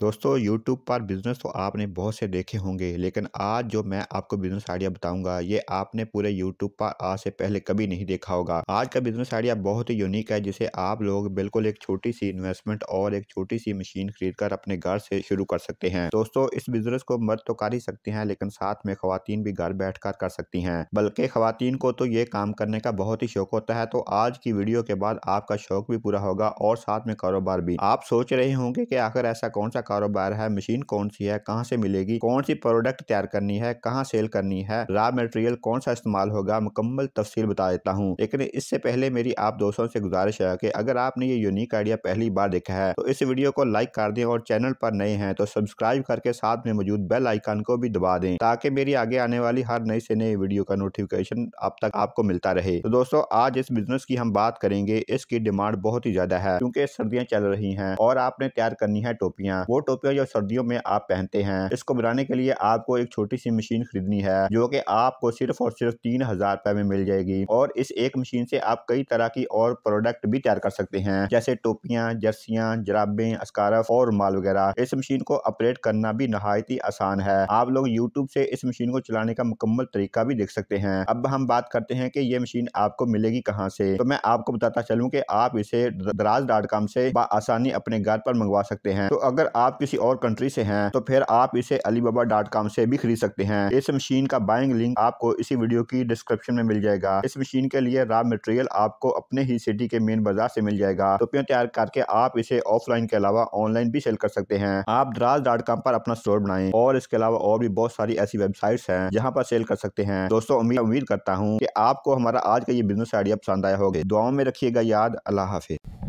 दोस्तों यूट्यूब पर बिज़नेस तो आपने बहुत से देखे होंगे लेकिन आज जो मैं आपको बिज़नेस आइडिया बताऊंगा ये आपने पूरे यूट्यूब पर आज से पहले कभी नहीं देखा होगा आज का बिज़नेस आइडिया बहुत ही यूनिक है जिसे आप लोग बिल्कुल एक छोटी सी इन्वेस्टमेंट और एक छोटी सी मशीन खरीद कर अपने घर से शुरू कर सकते हैं दोस्तों इस बिज़नेस को मर्द तो कर ही सकते हैं लेकिन साथ में खुवान भी घर बैठ कर, कर सकती हैं बल्कि खुवान को तो ये काम करने का बहुत ही शौक होता है तो आज की वीडियो के बाद आपका शौक भी पूरा होगा और साथ में कारोबार भी आप सोच रहे होंगे कि आखिर ऐसा कौन सा कारोबार है मशीन कौन सी है कहाँ से मिलेगी कौन सी प्रोडक्ट तैयार करनी है कहाँ सेल करनी है रॉ मटेरियल कौन सा इस्तेमाल होगा मुकम्मल तफसील बता देता हूँ लेकिन इससे पहले मेरी आप दोस्तों से गुजारिश है कि अगर आपने ये यूनिक आइडिया पहली बार देखा है तो इस वीडियो को लाइक कर दें और चैनल पर नए हैं तो सब्सक्राइब करके साथ में मौजूद बेल आइकन को भी दबा दें ताकि मेरी आगे आने वाली हर नई से नई वीडियो का नोटिफिकेशन आप तक आपको मिलता रहे तो दोस्तों आज इस बिजनेस की हम बात करेंगे इसकी डिमांड बहुत ही ज्यादा है क्योंकि सर्दियां चल रही हैं और आपने तैयार करनी है टोपियां वो टोपिया जो सर्दियों में आप पहनते हैं इसको बनाने के लिए आपको एक छोटी सी मशीन खरीदनी है जो कि आपको सिर्फ और सिर्फ तीन हजार रुपए में मिल जाएगी और इस एक मशीन से आप कई तरह की और प्रोडक्ट भी तैयार कर सकते हैं जैसे टोपिया जर्सियाँ जराबे अस्कारफ और माल वगैरह इस मशीन को ऑपरेट करना भी नहायत ही आसान है आप लोग यूट्यूब से इस मशीन को चलाने का मुकम्मल तरीका भी देख सकते हैं अब हम बात करते हैं की ये मशीन आपको मिलेगी कहाँ से तो मैं आपको बताता चलूँ की आप इसे दराज डॉट कॉम से आसानी अपने घर पर मंगवा सकते हैं तो अगर आप आप किसी और कंट्री से हैं तो फिर आप इसे alibaba.com से भी खरीद सकते हैं इस मशीन का बाइंग लिंक आपको इसी वीडियो की डिस्क्रिप्शन में मिल जाएगा इस मशीन के लिए रॉ मटेरियल आपको अपने ही सिटी के मेन बाजार से मिल जाएगा टोपियाँ तो तैयार करके आप इसे ऑफलाइन के अलावा ऑनलाइन भी सेल कर सकते हैं आप द्रास डॉट कॉम पर अपना स्टोर बनाए और इसके अलावा और भी बहुत सारी ऐसी वेबसाइट है जहाँ पर सेल कर सकते हैं दोस्तों उम्मीद उम्मीद करता हूँ की आपको हमारा आज का ये बिजनेस आइडिया पसंद आया होगा दुआओं में रखिएगा याद अल्लाह हाफिज